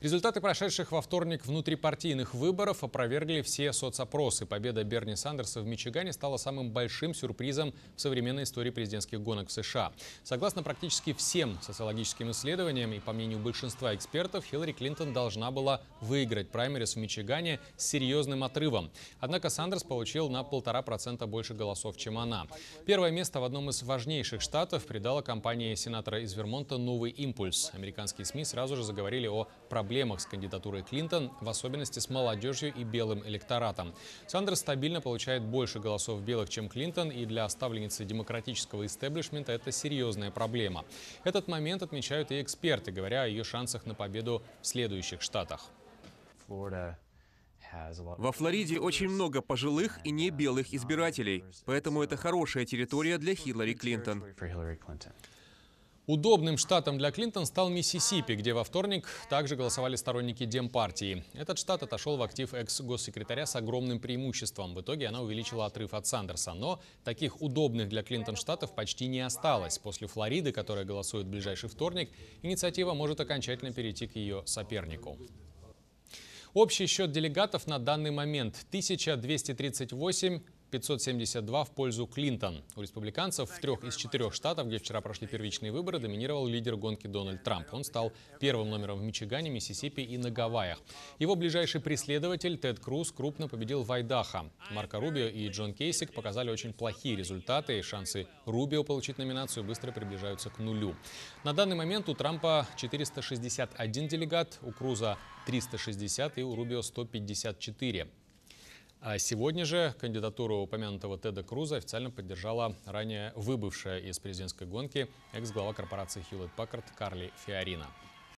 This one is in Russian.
Результаты прошедших во вторник внутрипартийных выборов опровергли все соцопросы. Победа Берни Сандерса в Мичигане стала самым большим сюрпризом в современной истории президентских гонок в США. Согласно практически всем социологическим исследованиям и по мнению большинства экспертов, Хиллари Клинтон должна была выиграть праймерис в Мичигане с серьезным отрывом. Однако Сандерс получил на полтора процента больше голосов, чем она. Первое место в одном из важнейших штатов придало компании сенатора из Вермонта новый импульс. Американские СМИ сразу же заговорили о проблемах проблемах с кандидатурой Клинтон, в особенности с молодежью и белым электоратом. Сандерс стабильно получает больше голосов белых, чем Клинтон, и для ставленницы демократического истеблишмента это серьезная проблема. Этот момент отмечают и эксперты, говоря о ее шансах на победу в следующих штатах. Во Флориде очень много пожилых и не белых избирателей, поэтому это хорошая территория для Хиллари Клинтон. Удобным штатом для Клинтон стал Миссисипи, где во вторник также голосовали сторонники Демпартии. Этот штат отошел в актив экс-госсекретаря с огромным преимуществом. В итоге она увеличила отрыв от Сандерса. Но таких удобных для Клинтон штатов почти не осталось. После Флориды, которая голосует в ближайший вторник, инициатива может окончательно перейти к ее сопернику. Общий счет делегатов на данный момент 1238 572 в пользу Клинтон. У республиканцев в трех из четырех штатов, где вчера прошли первичные выборы, доминировал лидер гонки Дональд Трамп. Он стал первым номером в Мичигане, Миссисипи и на Гавайях. Его ближайший преследователь Тед Круз крупно победил в Айдахо. Марко Рубио и Джон Кейсик показали очень плохие результаты, и шансы Рубио получить номинацию быстро приближаются к нулю. На данный момент у Трампа 461 делегат, у Круза 360 и у Рубио 154. А сегодня же кандидатуру упомянутого Теда Круза официально поддержала ранее выбывшая из президентской гонки экс-глава корпорации Hewlett Packard Карли Фиорина.